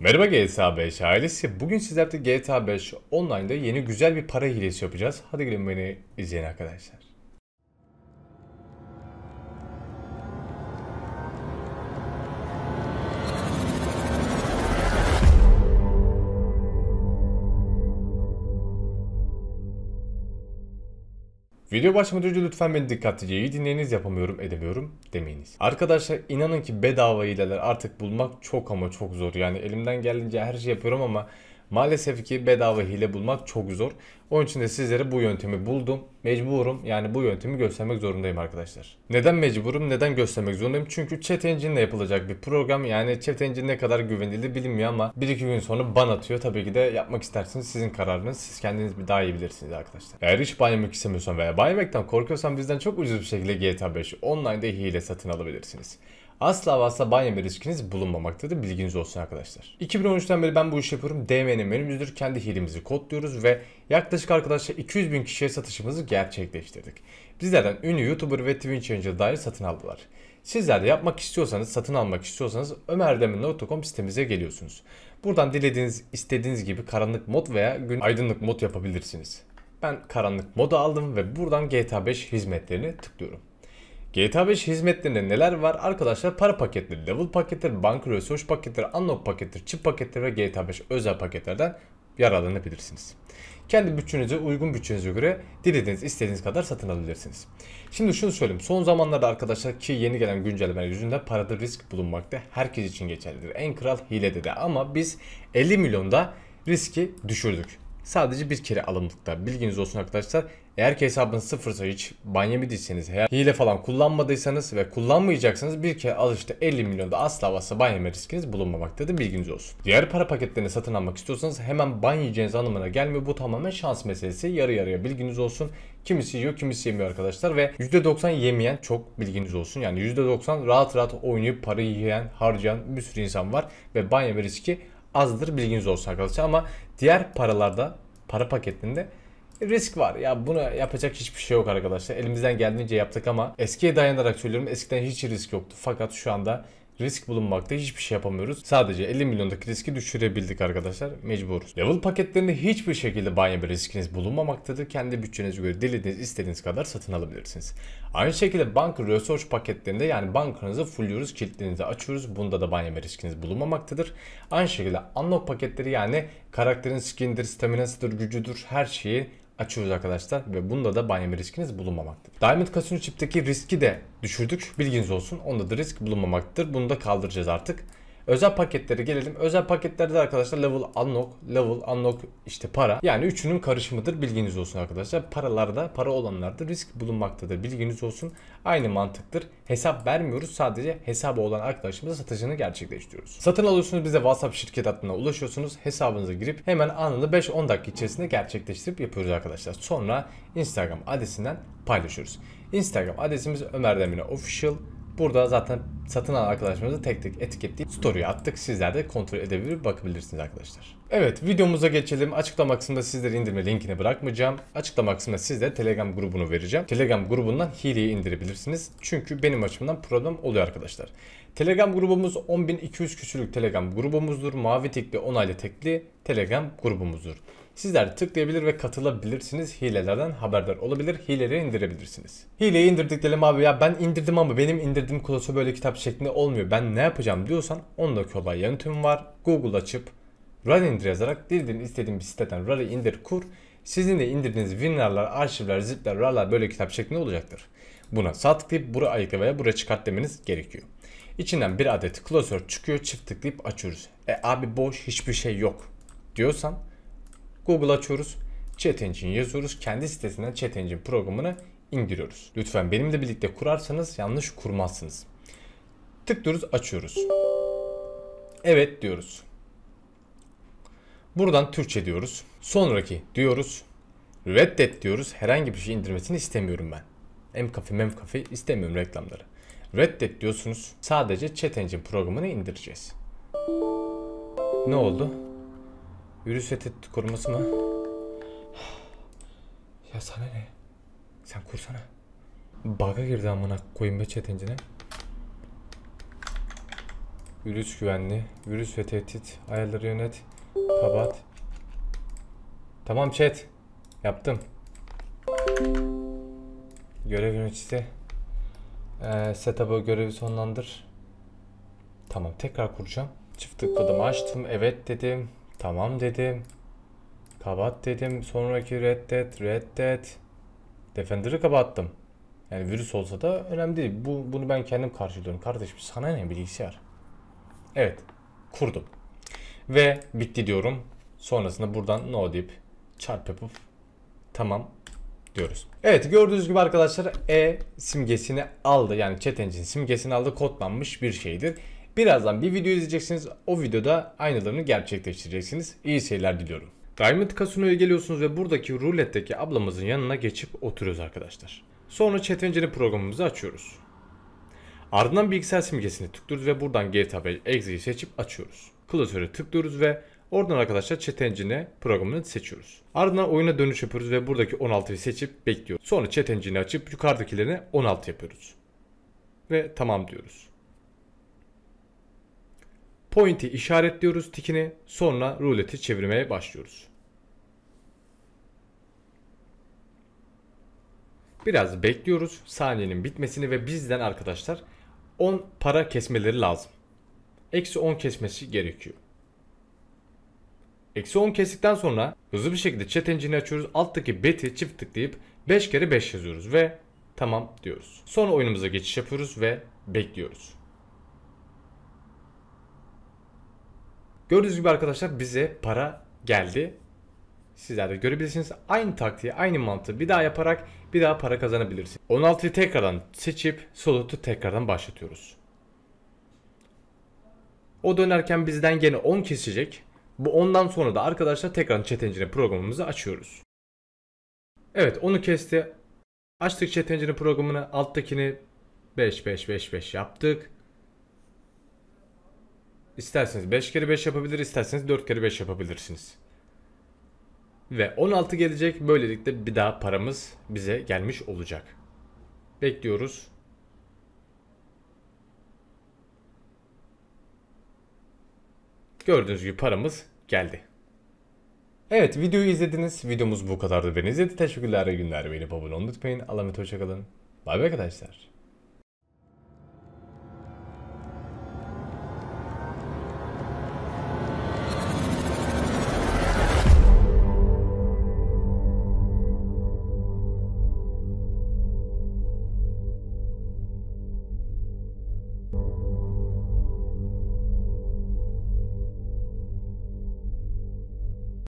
Merhaba GTA 5 ailesi. Bugün sizlerle GTA 5 online'da yeni güzel bir para hilesi yapacağız. Hadi gelin beni izleyin arkadaşlar. Video başlamadan önce lütfen beni dikkatlice iyi dinleyiniz yapamıyorum edemiyorum demeyiniz. Arkadaşlar inanın ki bedava hileler artık bulmak çok ama çok zor. Yani elimden geldiğince her şey yapıyorum ama Maalesef ki bedava hile bulmak çok zor. Onun için de sizlere bu yöntemi buldum. Mecburum yani bu yöntemi göstermek zorundayım arkadaşlar. Neden mecburum? Neden göstermek zorundayım? Çünkü chat engine yapılacak bir program. Yani chat engine ne kadar güvenilir bilinmiyor ama 1-2 gün sonra ban atıyor. Tabii ki de yapmak istersiniz sizin kararınız. Siz kendiniz bir daha iyi bilirsiniz arkadaşlar. Eğer hiç ban yemek istemiyorsan veya ban korkuyorsan bizden çok ucuz bir şekilde GTA 5 online'da hile satın alabilirsiniz asla ve asla ban yeme riskiniz bulunmamaktadır. Bilginiz olsun arkadaşlar. 2013'ten beri ben bu işi yapıyorum. DM'nin menümüzdür. Kendi hilemizi kodluyoruz ve yaklaşık arkadaşlar 200 bin kişiye satışımızı gerçekleştirdik. Bizlerden ünlü YouTuber ve Twitch yayıncı dair satın aldılar. Sizler de yapmak istiyorsanız, satın almak istiyorsanız ömerdemir.com sitemize geliyorsunuz. Buradan dilediğiniz, istediğiniz gibi karanlık mod veya gün aydınlık mod yapabilirsiniz. Ben karanlık modu aldım ve buradan GTA 5 hizmetlerini tıklıyorum. GTA 5 hizmetlerinde neler var? Arkadaşlar para paketleri, level paketleri, banka research paketleri, unlock paketleri, çip paketleri ve GTA 5 özel paketlerden yararlanabilirsiniz. Kendi bütçenize, uygun bütçenize göre dilediğiniz, istediğiniz kadar satın alabilirsiniz. Şimdi şunu söyleyeyim. Son zamanlarda arkadaşlar ki yeni gelen güncellemeler yüzünden parada risk bulunmakta. Herkes için geçerlidir. En kral hile dedi ama biz 50 milyonda riski düşürdük. Sadece bir kere alımlıkta. Bilginiz olsun arkadaşlar. Eğer ki hesabınız sıfırsa hiç banyo yemediyseniz, eğer hile falan kullanmadıysanız ve kullanmayacaksanız bir kere al 50 milyonda asla asla banyo yeme riskiniz bulunmamaktadır bilginiz olsun. Diğer para paketlerini satın almak istiyorsanız hemen ban anlamına gelmiyor. Bu tamamen şans meselesi. Yarı yarıya bilginiz olsun. Kimisi yiyor kimisi yemiyor arkadaşlar ve %90 yemeyen çok bilginiz olsun. Yani %90 rahat rahat oynayıp parayı yiyen, harcayan bir sürü insan var ve banyo riski azdır bilginiz olsun arkadaşlar. Ama diğer paralarda, para paketinde risk var. Ya bunu yapacak hiçbir şey yok arkadaşlar. Elimizden geldiğince yaptık ama eskiye dayanarak söylüyorum. Eskiden hiç risk yoktu. Fakat şu anda risk bulunmakta hiçbir şey yapamıyoruz. Sadece 50 milyondaki riski düşürebildik arkadaşlar. Mecburuz. Level paketlerinde hiçbir şekilde banyo bir riskiniz bulunmamaktadır. Kendi bütçenize göre dilediğiniz istediğiniz kadar satın alabilirsiniz. Aynı şekilde bank research paketlerinde yani bankanızı fulluyoruz, kilitlerinizi açıyoruz. Bunda da banyo bir riskiniz bulunmamaktadır. Aynı şekilde unlock paketleri yani karakterin skindir, staminasıdır, gücüdür her şeyi açıyoruz arkadaşlar ve bunda da banyama riskiniz bulunmamaktır. Diamond Casino Chip'teki riski de düşürdük. Bilginiz olsun. Onda da risk bulunmamaktır. Bunu da kaldıracağız artık. Özel paketlere gelelim. Özel paketlerde arkadaşlar level unlock, level unlock işte para. Yani üçünün karışımıdır bilginiz olsun arkadaşlar. Paralarda, para olanlarda risk bulunmaktadır bilginiz olsun. Aynı mantıktır. Hesap vermiyoruz sadece hesabı olan arkadaşımıza satışını gerçekleştiriyoruz. Satın alıyorsunuz bize WhatsApp şirket hattına ulaşıyorsunuz. Hesabınıza girip hemen anında 5-10 dakika içerisinde gerçekleştirip yapıyoruz arkadaşlar. Sonra Instagram adresinden paylaşıyoruz. Instagram adresimiz Ömer Demir'e official Burada zaten satın alan arkadaşlarımızı tek tek etiketleyip story'e attık. Sizler de kontrol edebilir, bakabilirsiniz arkadaşlar. Evet videomuza geçelim. Açıklama kısmında sizlere indirme linkini bırakmayacağım. Açıklama kısmında sizde Telegram grubunu vereceğim. Telegram grubundan hileyi indirebilirsiniz. Çünkü benim açımdan problem oluyor arkadaşlar. Telegram grubumuz 10.200 küsürlük Telegram grubumuzdur. Mavi tekli onaylı tekli Telegram grubumuzdur. Sizler tıklayabilir ve katılabilirsiniz. Hilelerden haberdar olabilir. Hileleri indirebilirsiniz. Hileyi indirdik indirdiklerim abi ya ben indirdim ama benim indirdiğim klasör böyle kitap şeklinde olmuyor. Ben ne yapacağım diyorsan onda kolay yöntem var. Google açıp RAR indir yazarak dilediğin istediğin bir siteden RAR'ı indir kur. Sizin de indirdiğiniz WinRAR'lar, arşivler, zipler, RAR'lar böyle kitap şeklinde olacaktır. Buna sağ tıklayıp buraya ayıkla veya buraya çıkart demeniz gerekiyor. İçinden bir adet klasör çıkıyor çift tıklayıp açıyoruz. E abi boş hiçbir şey yok diyorsan Google açıyoruz. Chat Engine yazıyoruz. Kendi sitesinden Chat Engine programını indiriyoruz. Lütfen benimle birlikte kurarsanız yanlış kurmazsınız. Tıklıyoruz açıyoruz. Evet diyoruz. Buradan Türkçe diyoruz. Sonraki diyoruz. Reddet diyoruz. Herhangi bir şey indirmesini istemiyorum ben. Mkafi memkafi istemiyorum reklamları. Reddet diyorsunuz. Sadece Chat Engine programını indireceğiz. Ne oldu? Virüs ve tehdit koruması mı? Ya sana ne? Sen kursana. Bug'a girdi amına koyayım be Chat Engine'e. Virüs güvenli, virüs ve tehdit, ayarları yönet, kapat. Tamam chat. Yaptım. Görev yöneticisi ee, setup'ı görevi sonlandır. Tamam tekrar kuracağım. Çift tıkladım açtım. Evet dedim. Tamam dedim. Kapat dedim. Sonraki reddet reddet. Defender'ı kapattım. Yani virüs olsa da önemli değil. Bu, bunu ben kendim karşılıyorum. Kardeşim sana ne bilgisayar? Evet. Kurdum. Ve bitti diyorum. Sonrasında buradan no deyip çarp yapıp tamam diyoruz. Evet gördüğünüz gibi arkadaşlar E simgesini aldı. Yani chat engine simgesini aldı. Kodlanmış bir şeydir. Birazdan bir video izleyeceksiniz. O videoda aynılarını gerçekleştireceksiniz. İyi seyirler diliyorum. Diamond Casino'ya geliyorsunuz ve buradaki ruletteki ablamızın yanına geçip oturuyoruz arkadaşlar. Sonra chat engine programımızı açıyoruz. Ardından bilgisayar simgesini tıklıyoruz ve buradan GTAB Exe'yi seçip açıyoruz. Klasöre tıklıyoruz ve Oradan arkadaşlar chat engine'e programını seçiyoruz. Ardından oyuna dönüş yapıyoruz ve buradaki 16'yı seçip bekliyoruz. Sonra chat engine'i açıp yukarıdakilerini 16 yapıyoruz. Ve tamam diyoruz. Point'i işaretliyoruz tikini. Sonra ruleti çevirmeye başlıyoruz. Biraz bekliyoruz saniyenin bitmesini ve bizden arkadaşlar 10 para kesmeleri lazım. Eksi 10 kesmesi gerekiyor. Eksi 10 kestikten sonra hızlı bir şekilde chat engine'i açıyoruz. Alttaki bet'i çift tıklayıp 5 kere 5 yazıyoruz ve tamam diyoruz. Sonra oyunumuza geçiş yapıyoruz ve bekliyoruz. Gördüğünüz gibi arkadaşlar bize para geldi. Sizler de görebilirsiniz. Aynı taktiği, aynı mantığı bir daha yaparak bir daha para kazanabilirsiniz. 16'yı tekrardan seçip solutu tekrardan başlatıyoruz. O dönerken bizden gene 10 kesecek. Bu ondan sonra da arkadaşlar tekrar chat engine programımızı açıyoruz. Evet onu kesti. Açtık chat engine programını. Alttakini 5 5 5 5 yaptık. İsterseniz 5 kere 5 yapabilir, isterseniz 4 kere 5 yapabilirsiniz. Ve 16 gelecek. Böylelikle bir daha paramız bize gelmiş olacak. Bekliyoruz. Gördüğünüz gibi paramız geldi. Evet videoyu izlediniz. Videomuz bu kadardı. Beni izledi. Teşekkürler. İyi günler. Beni abone olmayı unutmayın. Allah'a emanet hoşçakalın. Bay bay arkadaşlar.